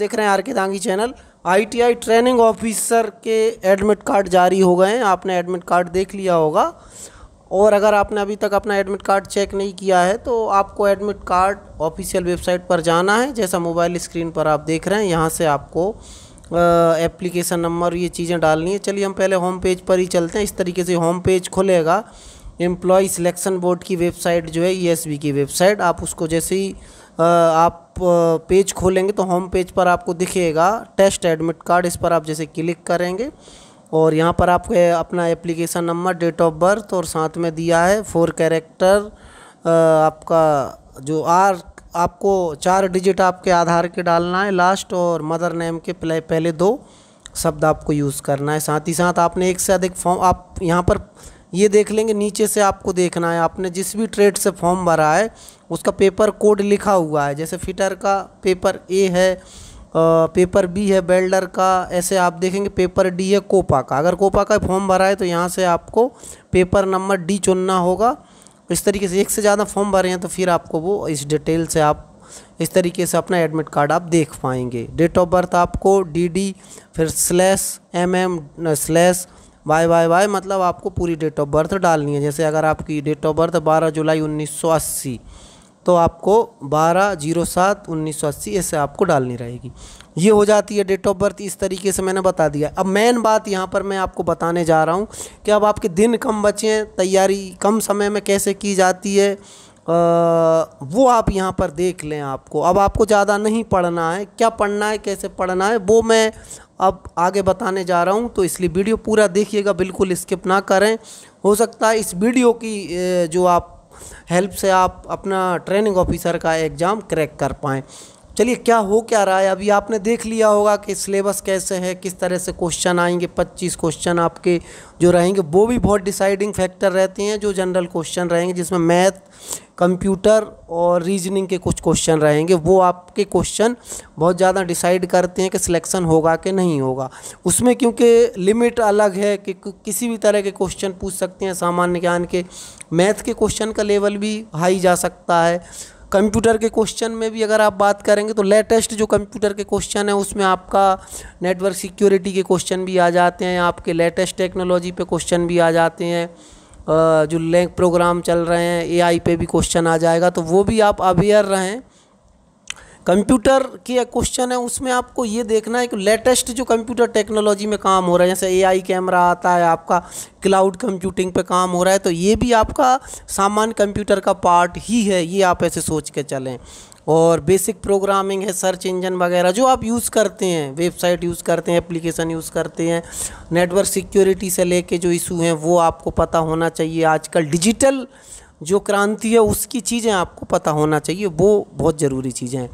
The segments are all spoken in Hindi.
देख रहे हैं R K Dangi channel ITI training officer के एडमिट कार्ड जारी हो गए हैं आपने एडमिट कार्ड देख लिया होगा और अगर आपने अभी तक अपना एडमिट कार्ड चेक नहीं किया है तो आपको एडमिट कार्ड ऑफिशियल वेबसाइट पर जाना है जैसा मोबाइल स्क्रीन पर आप देख रहे हैं यहाँ से आपको एप्लीकेशन नंबर ये चीज़ें डालनी है चलिए हम पहले होम पेज पर ही चलते हैं इस तरीके से होम पेज खुलेगा एम्प्लॉय सिलेक्शन बोर्ड की वेबसाइट जो है ई e की वेबसाइट आप उसको जैसे ही आप पेज खोलेंगे तो होम पेज पर आपको दिखेगा टेस्ट एडमिट कार्ड इस पर आप जैसे क्लिक करेंगे और यहाँ पर आपको अपना application number date of birth और साथ में दिया है फोर कैरेक्टर आपका जो आर आपको चार डिजिट आपके आधार के डालना है लास्ट और मदर नेम के पहले दो शब्द आपको यूज़ करना है साथ ही साथ आपने एक से अधिक फॉर्म आप यहाँ पर ये देख लेंगे नीचे से आपको देखना है आपने जिस भी ट्रेड से फॉर्म भरा है उसका पेपर कोड लिखा हुआ है जैसे फिटर का पेपर ए है पेपर बी है बेल्डर का ऐसे आप देखेंगे पेपर डी है कोपा का अगर कोपा का फॉर्म भरा है तो यहाँ से आपको पेपर नंबर डी चुनना होगा इस तरीके से एक से ज़्यादा फॉर्म भरे हैं तो फिर आपको वो इस डिटेल से आप इस तरीके से अपना एडमिट कार्ड आप देख पाएंगे डेट ऑफ बर्थ आपको डी डी फिर slash M M slash Y Y Y मतलब आपको पूरी डेट ऑफ बर्थ डालनी है जैसे अगर आपकी डेट ऑफ बर्थ 12 जुलाई 1980 तो आपको बारह जीरो सात उन्नीस सौ अस्सी ऐसे आपको डालनी रहेगी ये हो जाती है डेट ऑफ बर्थ इस तरीके से मैंने बता दिया अब मेन बात यहाँ पर मैं आपको बताने जा रहा हूँ कि अब आपके दिन कम बचे हैं तैयारी कम समय में कैसे की जाती है वो आप यहाँ पर देख लें आपको अब आपको ज़्यादा नहीं पढ़ना है क्या पढ़ना है कैसे पढ़ना है वो मैं अब आगे बताने जा रहा हूँ तो इसलिए वीडियो पूरा देखिएगा बिल्कुल स्किप ना करें हो सकता है इस वीडियो की जो आप हेल्प से आप अपना ट्रेनिंग ऑफिसर का एग्ज़ाम क्रैक कर पाएँ चलिए क्या हो क्या रहा है अभी आपने देख लिया होगा कि सिलेबस कैसे है किस तरह से क्वेश्चन आएंगे 25 क्वेश्चन आपके जो रहेंगे वो भी बहुत डिसाइडिंग फैक्टर रहते हैं जो जनरल क्वेश्चन रहेंगे जिसमें मैथ कंप्यूटर और रीजनिंग के कुछ क्वेश्चन रहेंगे वो आपके क्वेश्चन बहुत ज़्यादा डिसाइड करते हैं कि सिलेक्शन होगा कि नहीं होगा उसमें क्योंकि लिमिट अलग है कि किसी भी तरह के क्वेश्चन पूछ सकते हैं सामान्य ज्ञान के मैथ के क्वेश्चन का लेवल भी हाई जा सकता है कंप्यूटर के क्वेश्चन में भी अगर आप बात करेंगे तो लेटेस्ट जो कंप्यूटर के क्वेश्चन है उसमें आपका नेटवर्क सिक्योरिटी के क्वेश्चन भी आ जाते हैं आपके लेटेस्ट टेक्नोलॉजी पे क्वेश्चन भी आ जाते हैं जो लैंक प्रोग्राम चल रहे हैं एआई पे भी क्वेश्चन आ जाएगा तो वो भी आप अवेयर रहें कंप्यूटर की क्वेश्चन है उसमें आपको ये देखना है कि लेटेस्ट जो कंप्यूटर टेक्नोलॉजी में काम हो रहा है जैसे एआई कैमरा आता है आपका क्लाउड कंप्यूटिंग पे काम हो रहा है तो ये भी आपका सामान्य कंप्यूटर का पार्ट ही है ये आप ऐसे सोच के चलें और बेसिक प्रोग्रामिंग है सर्च इंजन वगैरह जो आप यूज़ करते हैं वेबसाइट यूज़ करते हैं एप्लीकेशन यूज़ करते हैं नेटवर्क सिक्योरिटी से लेके जो इशू हैं वो आपको पता होना चाहिए आजकल डिजिटल जो क्रांति है उसकी चीज़ें आपको पता होना चाहिए वो बहुत ज़रूरी चीज़ें हैं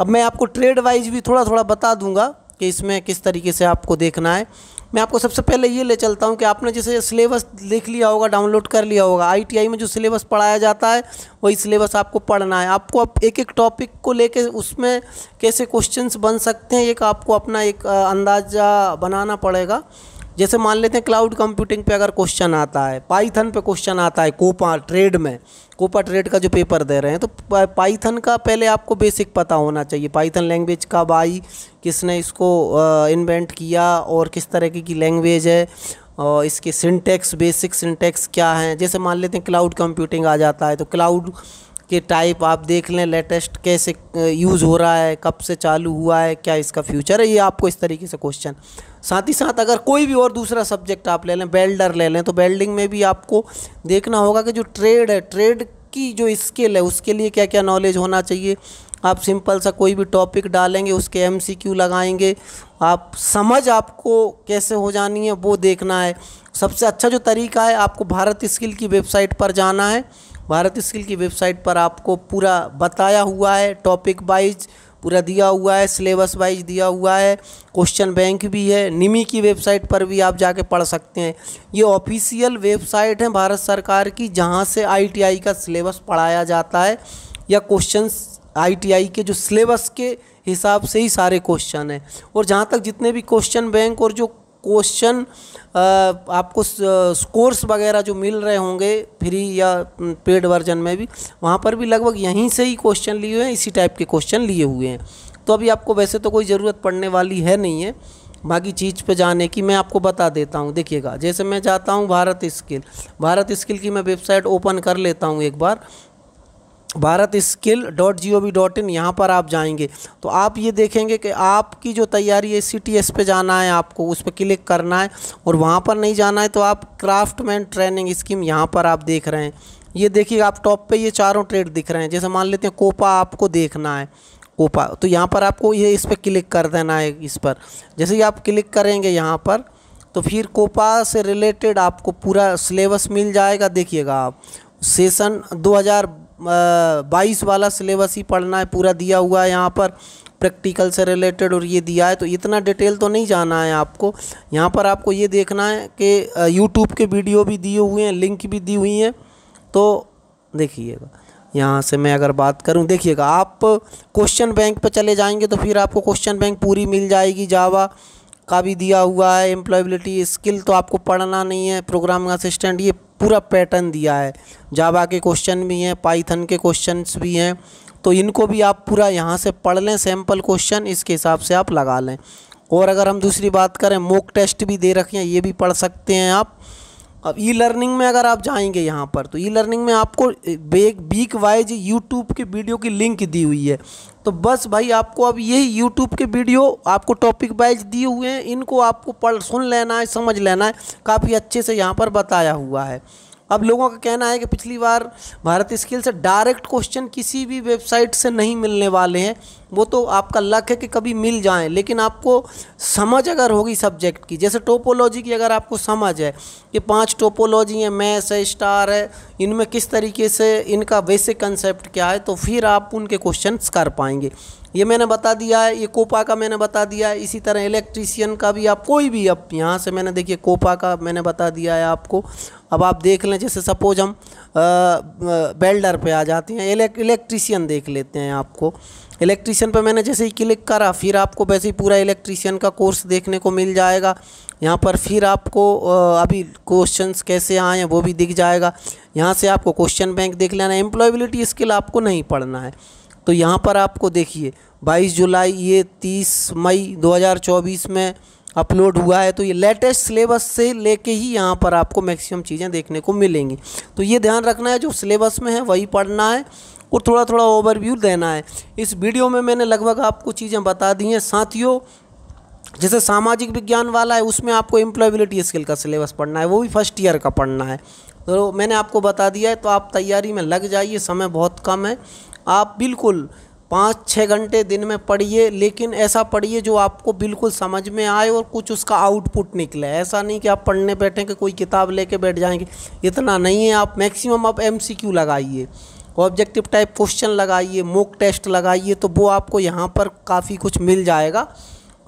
अब मैं आपको ट्रेड वाइज भी थोड़ा थोड़ा बता दूंगा कि इसमें किस तरीके से आपको देखना है मैं आपको सबसे पहले ये ले चलता हूँ कि आपने जैसे सिलेबस लिख लिया होगा डाउनलोड कर लिया होगा आईटीआई में जो सिलेबस पढ़ाया जाता है वही सिलेबस आपको पढ़ना है आपको अब एक एक टॉपिक को लेके उसमें कैसे क्वेश्चंस बन सकते हैं एक आपको अपना एक अंदाज़ा बनाना पड़ेगा जैसे मान लेते हैं क्लाउड कंप्यूटिंग पे अगर क्वेश्चन आता है पाइथन पे क्वेश्चन आता है कोपा ट्रेड में कोपा ट्रेड का जो पेपर दे रहे हैं तो पाइथन का पहले आपको बेसिक पता होना चाहिए पाइथन लैंग्वेज कब आई किसने इसको इन्वेंट किया और किस तरह की लैंग्वेज है और इसके सिंटेक्स बेसिक सिंटेक्स क्या हैं जैसे मान लेते हैं क्लाउड कंप्यूटिंग आ जाता है तो क्लाउड के टाइप आप देख लें लेटेस्ट कैसे यूज़ हो रहा है कब से चालू हुआ है क्या इसका फ्यूचर है ये आपको इस तरीके से क्वेश्चन साथ ही साथ अगर कोई भी और दूसरा सब्जेक्ट आप ले लें बेल्डर ले लें तो बेल्डिंग में भी आपको देखना होगा कि जो ट्रेड है ट्रेड की जो स्किल है उसके लिए क्या क्या नॉलेज होना चाहिए आप सिंपल सा कोई भी टॉपिक डालेंगे उसके एम लगाएंगे आप समझ आपको कैसे हो जानी है वो देखना है सबसे अच्छा जो तरीका है आपको भारत स्किल की वेबसाइट पर जाना है भारत स्किल की वेबसाइट पर आपको पूरा बताया हुआ है टॉपिक वाइज पूरा दिया हुआ है सिलेबस वाइज दिया हुआ है क्वेश्चन बैंक भी है निमी की वेबसाइट पर भी आप जाके पढ़ सकते हैं ये ऑफिशियल वेबसाइट है भारत सरकार की जहाँ से आईटीआई का सिलेबस पढ़ाया जाता है या क्वेश्चन आईटीआई के जो सिलेबस के हिसाब से ही सारे क्वेश्चन हैं और जहाँ तक जितने भी क्वेश्चन बैंक और जो क्वेश्चन आपको कोर्स वगैरह जो मिल रहे होंगे फ्री या पेड वर्जन में भी वहाँ पर भी लगभग यहीं से ही क्वेश्चन लिए हुए हैं इसी टाइप के क्वेश्चन लिए हुए हैं तो अभी आपको वैसे तो कोई ज़रूरत पड़ने वाली है नहीं है बाकी चीज़ पे जाने की मैं आपको बता देता हूँ देखिएगा जैसे मैं जाता हूँ भारत स्किल भारत स्किल की मैं वेबसाइट ओपन कर लेता हूँ एक बार Bharat skill dot G O V dot in यहाँ पर आप जाएंगे तो आप ये देखेंगे कि आपकी जो तैयारी है सी टी एस पे जाना है आपको उस पर क्लिक करना है और वहाँ पर नहीं जाना है तो आप क्राफ्टमैन ट्रेनिंग स्कीम यहाँ पर आप देख रहे हैं ये देखिए आप टॉप पे ये चारों ट्रेड दिख रहे हैं जैसे मान लेते हैं कोपा आपको देखना है कोपा तो यहाँ पर आपको ये इस पर क्लिक कर देना है इस पर जैसे ही आप क्लिक करेंगे यहाँ पर तो फिर कोपा से रिलेटेड आपको पूरा सिलेबस मिल जाएगा देखिएगा आप सेशन दो बाईस वाला सिलेबस ही पढ़ना है पूरा दिया हुआ है यहाँ पर प्रैक्टिकल से रिलेटेड और ये दिया है तो इतना डिटेल तो नहीं जाना है आपको यहाँ पर आपको ये देखना है कि यूट्यूब के वीडियो भी दिए हुए हैं लिंक भी दी हुई हैं तो देखिएगा यहाँ से मैं अगर बात करूँ देखिएगा आप क्वेश्चन बैंक पर चले जाएंगे तो फिर आपको क्वेश्चन बैंक पूरी मिल जाएगी जावा का भी दिया हुआ है एम्प्लॉयबिलिटी स्किल तो आपको पढ़ना नहीं है प्रोग्राम असिस्टेंट ये पूरा पैटर्न दिया है जावा के क्वेश्चन भी हैं पाइथन के क्वेश्चंस भी हैं तो इनको भी आप पूरा यहाँ से पढ़ लें सैम्पल क्वेश्चन इसके हिसाब से आप लगा लें और अगर हम दूसरी बात करें मोक टेस्ट भी दे रखे हैं ये भी पढ़ सकते हैं आप अब ई लर्निंग में अगर आप जाएंगे यहाँ पर तो ई लर्निंग में आपको एक बीक वाइज यूट्यूब के वीडियो की लिंक दी हुई है तो बस भाई आपको अब यही यूट्यूब के वीडियो आपको टॉपिक वाइज दिए हुए हैं इनको आपको पढ़ सुन लेना है समझ लेना है काफ़ी अच्छे से यहाँ पर बताया हुआ है अब लोगों का कहना है कि पिछली बार भारत स्किल से डायरेक्ट क्वेश्चन किसी भी वेबसाइट से नहीं मिलने वाले हैं वो तो आपका लक है कि कभी मिल जाएं लेकिन आपको समझ अगर होगी सब्जेक्ट की जैसे टोपोलॉजी की अगर आपको समझ है ये पांच टोपोलॉजी है मैस है स्टार है इनमें किस तरीके से इनका बेसिक कंसेप्ट क्या है तो फिर आप उनके क्वेश्चन कर पाएंगे ये मैंने बता दिया है ये कोपा का मैंने बता दिया है इसी तरह इलेक्ट्रीशियन का भी आप कोई भी अब यहाँ से मैंने देखिए कोपा का मैंने बता दिया है आपको अब आप देख लें जैसे सपोज हम बेल्डर पे आ जाते हैं इलेक्ट्रीशियन देख लेते हैं आपको इलेक्ट्रीशियन पे मैंने जैसे ही क्लिक करा फिर आपको वैसे ही पूरा इलेक्ट्रीशियन का कोर्स देखने को मिल जाएगा यहाँ पर फिर आपको अभी क्वेश्चंस कैसे आए हैं वो भी दिख जाएगा यहाँ से आपको क्वेश्चन बैंक देख लेना एम्प्लॉयबिलिटी स्किल आपको नहीं पढ़ना है तो यहाँ पर आपको देखिए 22 जुलाई ये 30 मई 2024 में अपलोड हुआ है तो ये लेटेस्ट सिलेबस से लेके ही यहाँ पर आपको मैक्सिमम चीज़ें देखने को मिलेंगी तो ये ध्यान रखना है जो सिलेबस में है वही पढ़ना है और थोड़ा थोड़ा ओवरव्यू देना है इस वीडियो में मैंने लगभग आपको चीज़ें बता दी हैं साथियों जैसे सामाजिक विज्ञान वाला है उसमें आपको एम्प्लॉयबिलिटी स्किल का सिलेबस पढ़ना है वो भी फर्स्ट ईयर का पढ़ना है तो मैंने आपको बता दिया है तो आप तैयारी में लग जाइए समय बहुत कम है आप बिल्कुल पाँच छः घंटे दिन में पढ़िए लेकिन ऐसा पढ़िए जो आपको बिल्कुल समझ में आए और कुछ उसका आउटपुट निकले ऐसा नहीं कि आप पढ़ने बैठें कि कोई किताब लेके बैठ जाएंगे इतना नहीं है आप मैक्सिमम आप एमसीक्यू लगाइए ऑब्जेक्टिव टाइप क्वेश्चन लगाइए मोक टेस्ट लगाइए तो वो आपको यहाँ पर काफ़ी कुछ मिल जाएगा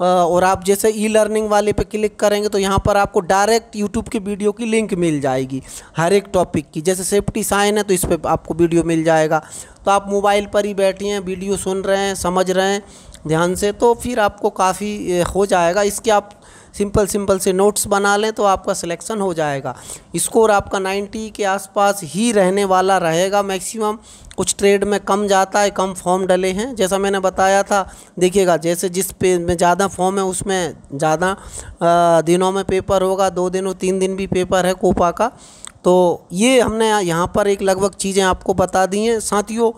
और आप जैसे ई लर्निंग वाले पे क्लिक करेंगे तो यहाँ पर आपको डायरेक्ट यूट्यूब की वीडियो की लिंक मिल जाएगी हर एक टॉपिक की जैसे सेफ्टी साइन है तो इस पर आपको वीडियो मिल जाएगा तो आप मोबाइल पर ही बैठे हैं वीडियो सुन रहे हैं समझ रहे हैं ध्यान से तो फिर आपको काफ़ी हो जाएगा इसके आप सिंपल सिंपल से नोट्स बना लें तो आपका सिलेक्शन हो जाएगा स्कोर आपका 90 के आसपास ही रहने वाला रहेगा मैक्सिमम कुछ ट्रेड में कम जाता है कम फॉर्म डले हैं जैसा मैंने बताया था देखिएगा जैसे जिस पे में ज़्यादा फॉर्म है उसमें ज़्यादा दिनों में पेपर होगा दो दिनों तीन दिन भी पेपर है कोपा का तो ये हमने यहाँ पर एक लगभग चीज़ें आपको बता दी हैं साथियों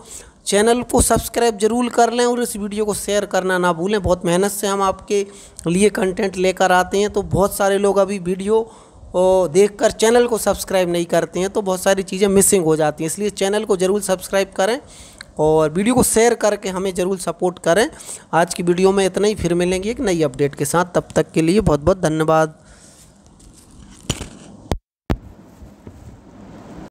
चैनल को सब्सक्राइब जरूर कर लें और इस वीडियो को शेयर करना ना भूलें बहुत मेहनत से हम आपके लिए कंटेंट लेकर आते हैं तो बहुत सारे लोग अभी वीडियो देखकर चैनल को सब्सक्राइब नहीं करते हैं तो बहुत सारी चीज़ें मिसिंग हो जाती हैं इसलिए चैनल को ज़रूर सब्सक्राइब करें और वीडियो को शेयर करके हमें ज़रूर सपोर्ट करें आज की वीडियो में इतना ही फिर मिलेंगे एक नई अपडेट के साथ तब तक के लिए बहुत बहुत धन्यवाद